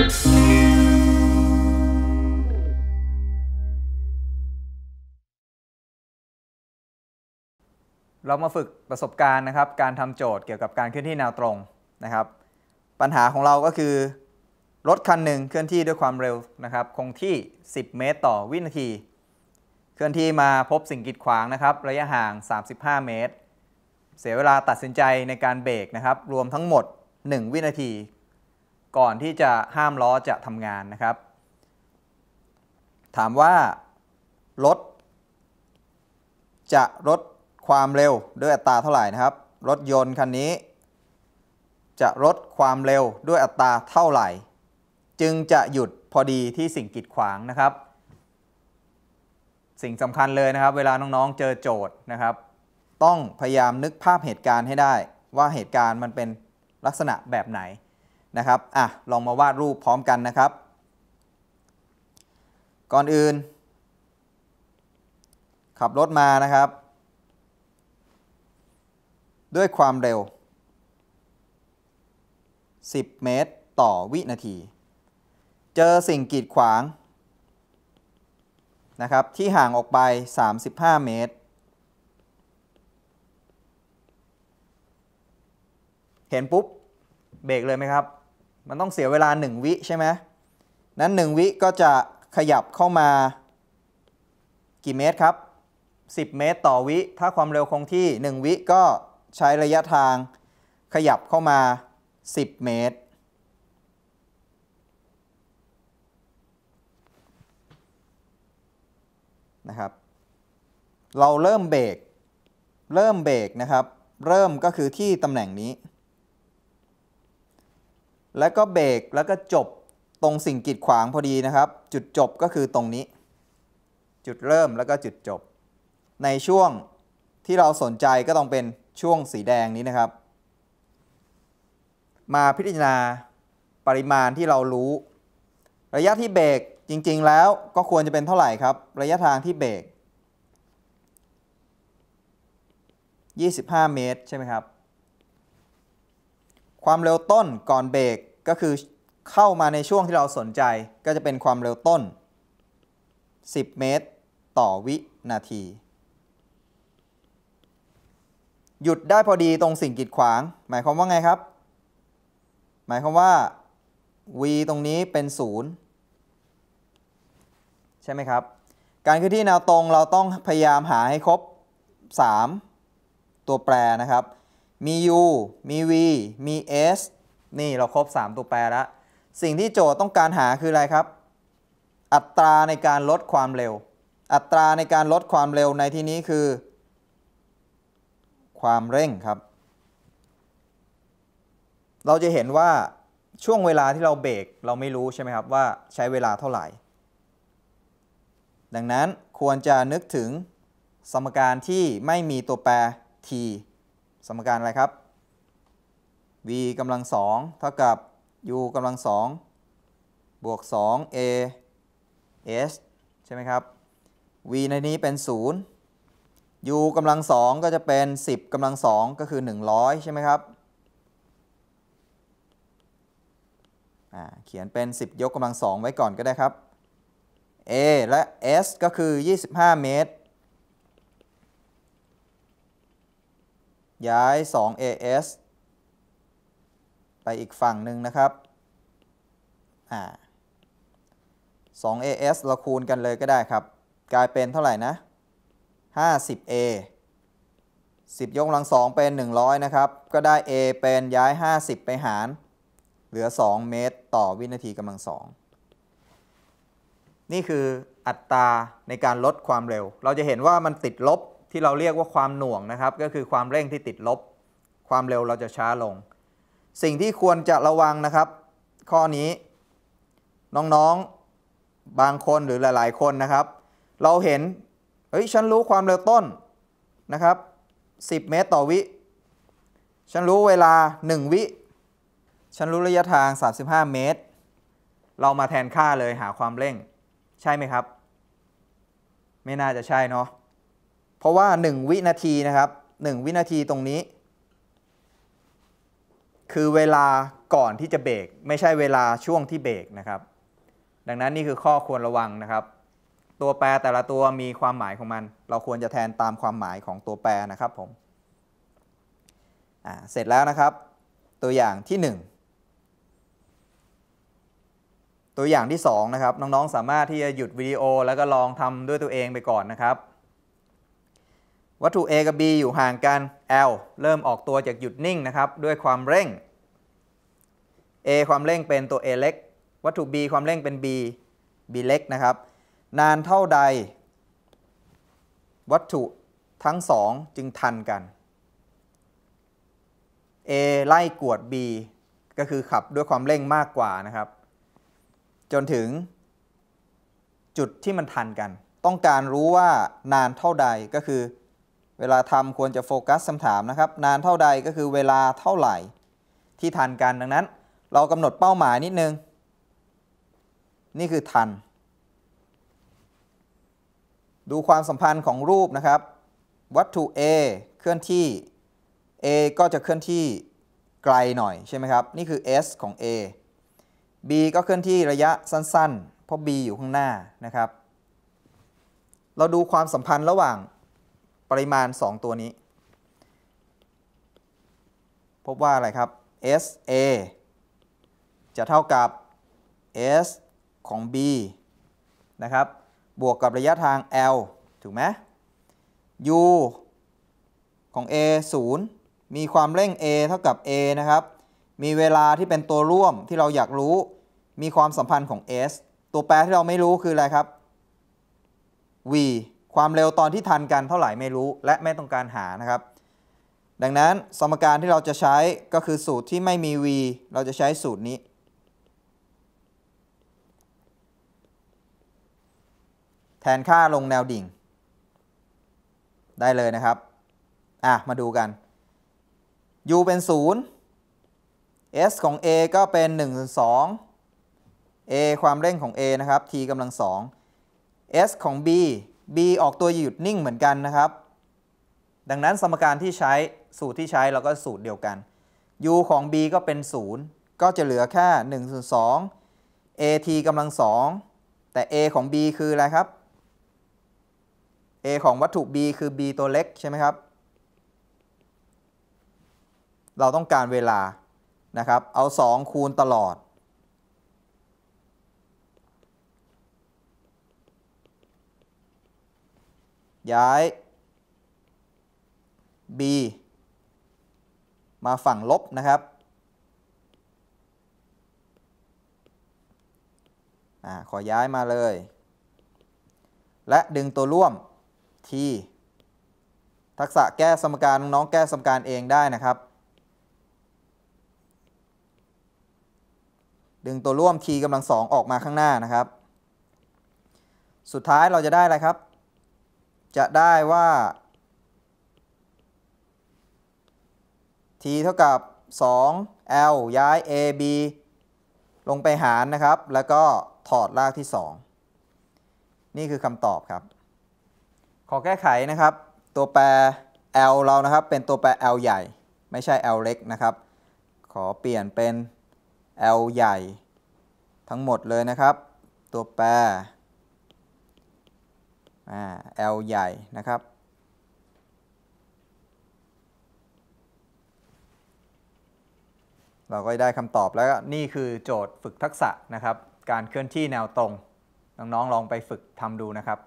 เรามาฝึกประสบการณ์นะครับ การทำโจทย์เกี่ยวกับการเคลื่อนที่แนวตรงนะครับ ปัญหาของเราก็คือ รถคันหนึ่งเคลื่อนที่ด้วยความเร็วนะครับ คงที่ 10 เมตรต่อวินาที เคลื่อนที่มาพบสิ่งกีดขวางนะครับ ระยะห่าง 35 เมตร เสียเวลาตัดสินใจในการเบรกนะครับ รวมทั้งหมด 1 วินาทีก่อนที่จะห้ามล้อจะทำงานนะครับ ถามว่า รถ จะลดความเร็วด้วยอัตราเท่าไหร่นะครับ รถยนต์คันนี้ จะลดความเร็วด้วยอัตราเท่าไหร่ จึงจะหยุดพอดีที่สิ่งกีดขวางนะครับ สิ่งสำคัญเลยนะครับ เวลาน้อง ๆ เจอโจทย์นะครับ ต้องพยายามนึกภาพเหตุการณ์ให้ได้ว่าเหตุการณ์มันเป็นลักษณะแบบไหนนะครับอ่ะลองมาวาดรูปพร้อมกันนะครับ ก่อนอื่น ขับรถมานะครับ ด้วยความเร็ว 10 เมตรต่อวินาที เจอสิ่งกีดขวางนะครับ ที่ห่างออกไป 35 เมตร เห็นปุ๊บ เบรกเลยไหมครับมันต้องเสียเวลา 1 วิใช่ไหม นั้น 1 วิก็จะขยับเข้ามากี่เมตรครับ 10 เมตรต่อวิ ถ้าความเร็วคงที่ 1 วิก็ใช้ระยะทางขยับเข้ามา 10 เมตรนะครับ เราเริ่มเบรกเริ่มเบรกนะครับ เริ่มก็คือที่ตำแหน่งนี้แล้วก็เบรกแล้วก็จบตรงสิ่งกีดขวางพอดีนะครับ จุดจบก็คือตรงนี้ จุดเริ่มแล้วก็จุดจบ ในช่วงที่เราสนใจก็ต้องเป็นช่วงสีแดงนี้นะครับ มาพิจารณาปริมาณที่เรารู้ ระยะที่เบรกจริงๆแล้วก็ควรจะเป็นเท่าไหร่ครับ ระยะทางที่เบรก25 เมตร ใช่ไหมครับความเร็วต้นก่อนเบรกก็คือเข้ามาในช่วงที่เราสนใจก็จะเป็นความเร็วต้น 10 เมตรต่อวินาที หยุดได้พอดีตรงสิ่งกีดขวาง หมายความว่าไงครับ หมายความว่า v ตรงนี้เป็น 0 ใช่ไหมครับ การเคลื่อนที่แนวตรงเราต้องพยายามหาให้ครบ 3 ตัวแปรนะครับมี u มี v มี s นี่เราครบ 3 ตัวแปรแล้ว สิ่งที่โจทย์ต้องการหาคืออะไรครับ อัตราในการลดความเร็ว อัตราในการลดความเร็วในที่นี้คือ ความเร่งครับ เราจะเห็นว่าช่วงเวลาที่เราเบรกเราไม่รู้ใช่ไหมครับ ว่าใช้เวลาเท่าไหร่ ดังนั้นควรจะนึกถึงสมการที่ไม่มีตัวแปร t สมการอะไรครับ v กำลังสองเท่ากับ u กำลังสองบวก 2a s ใช่ไหมครับ v ในนี้เป็น 0 u กำลังสองก็จะเป็น 10กำลังสองก็คือ 100ใช่ไหมครับเขียนเป็น 10 ยกกำลังสองไว้ก่อนก็ได้ครับ a และ s ก็คือ 25 เมตรย้าย 2AS ไปอีกฝั่งหนึ่งนะครับอ่า 2AS เราคูณกันเลยก็ได้ครับ กลายเป็นเท่าไหร่นะ 50A 10 ยกกำลัง 2 เป็น 100 นะครับ ก็ได้ A เป็นย้าย 50 ไปหาร เหลือ 2 เมตรต่อวินาทีกำลัง 2 นี่คืออัตราในการลดความเร็ว เราจะเห็นว่ามันติดลบที่เราเรียกว่าความหน่วงนะครับก็คือความเร่งที่ติดลบ ความเร็วเราจะช้าลง สิ่งที่ควรจะระวังนะครับ ข้อนี้ น้องๆ บางคนหรือหลายๆคนนะครับ เราเห็นเฮ้ยฉันรู้ความเร็วต้นนะครับ 10 เมตรต่อวิฉันรู้เวลา1วิฉันรู้ระยะทาง 35 เมตร เรามาแทนค่าเลยหาความเร่ง ใช่ไหมครับ ไม่น่าจะใช่เนาะเพราะว่า 1 วินาทีนะครับ 1 วินาทีตรงนี้ คือเวลาก่อนที่จะเบรกไม่ใช่เวลาช่วงที่เบรกนะครับ ดังนั้นนี่คือข้อควรระวังนะครับ ตัวแปรแต่ละตัวมีความหมายของมัน เราควรจะแทนตามความหมายของตัวแปรนะครับผมเสร็จแล้วนะครับ ตัวอย่างที่ 1 ตัวอย่างที่ 2 นะครับ น้องๆ สามารถที่จะหยุดวิดีโอแล้วก็ลองทำด้วยตัวเองไปก่อนนะครับวัตถุ A กับ B อยู่ห่างกัน L เริ่มออกตัวจากหยุดนิ่งนะครับด้วยความเร่ง A ความเร่งเป็นตัว A เล็ก วัตถุ B ความเร่งเป็น B B เล็กนะครับนานเท่าใด วัตถุทั้งสอง จึงทันกัน A ไล่กวด B ก็คือขับด้วยความเร่งมากกว่านะครับ จนถึง จุดที่มันทันกัน ต้องการรู้ว่านานเท่าใดก็คือเวลาทำควรจะโฟกัสคำถามนะครับนานเท่าใดก็คือเวลาเท่าไหร่ ที่ทันกัน ดังนั้น เรากำหนดเป้าหมายนิดนึง นี่คือทัน ดูความสัมพันธ์ของรูปนะครับ วัตถุ A เคลื่อนที่ A ก็จะเคลื่อนที่ ไกลหน่อย ใช่ไหมครับ นี่คือ S ของ A B ก็เคลื่อนที่ระยะสั้นๆ เพราะ B อยู่ข้างหน้านะครับเราดูความสัมพันธ์ระหว่างปริมาณ 2 ตัวนี้ พบว่าอะไรครับ SA จะเท่ากับ S ของ B นะครับ บวกกับระยะทาง L ถูกไหม U ของ A 0 มีความเร่ง A เท่ากับ A นะครับมีเวลาที่เป็นตัวร่วมที่เราอยากรู้ มีความสัมพันธ์ของ S ตัวแปรที่เราไม่รู้คืออะไรครับ V ความเร็วตอนที่ทันกันเท่าไหร่ไม่รู้และไม่ต้องการหานะครับ ดังนั้นสมการที่เราจะใช้ก็คือสูตรที่ไม่มี v เราจะใช้สูตรนี้ แทนค่าลงแนวดิ่ง ได้เลยนะครับ อ่ะ มาดูกัน u เป็น 0 s ของ a ก็เป็น1ส่วน2 a ความเร่งของ a นะครับ t กำลัง2 s ของ b b ออกตัวหยุดนิ่งเหมือนกันนะครับ ดังนั้นสมการที่ใช้สูตรที่ใช้เราก็สูตรเดียวกัน u ของ b ก็เป็น 0 ก็จะเหลือแค่1ส่วน2 at กำลังสองแต่ a ของ b คืออะไรครับ a ของวัตถุ b คือ b ตัวเล็กใช่ไหมครับ เราต้องการเวลานะครับเอา 2 คูณตลอดย้าย b มาฝั่งลบนะครับอขอย้ายมาเลย และดึงตัวร่วม t ทักษะแก้สมการน้องแก้สมการเองได้นะครับ ดึงตัวร่วม t กำลังสองออกมาข้างหน้านะครับ สุดท้ายเราจะได้อะไรครับจะได้ว่า t เท่ากับ 2l ย้าย ab ลงไปหารนะครับ แล้วก็ถอดรากที่ 2 นี่คือคำตอบครับ ขอแก้ไขนะครับ ตัวแปร l เรานะครับ เป็นตัวแปร l ใหญ่ ไม่ใช่ l เล็กนะครับ ขอเปลี่ยนเป็น l ใหญ่ ทั้งหมดเลยนะครับ ตัวแปรอ่า L ใหญ่นะครับ เราก็ได้คำตอบแล้วนี่คือโจทย์ฝึกทักษะนะครับ การเคลื่อนที่แนวตรง น้อง ๆ ลองไปฝึกทำดูนะครับ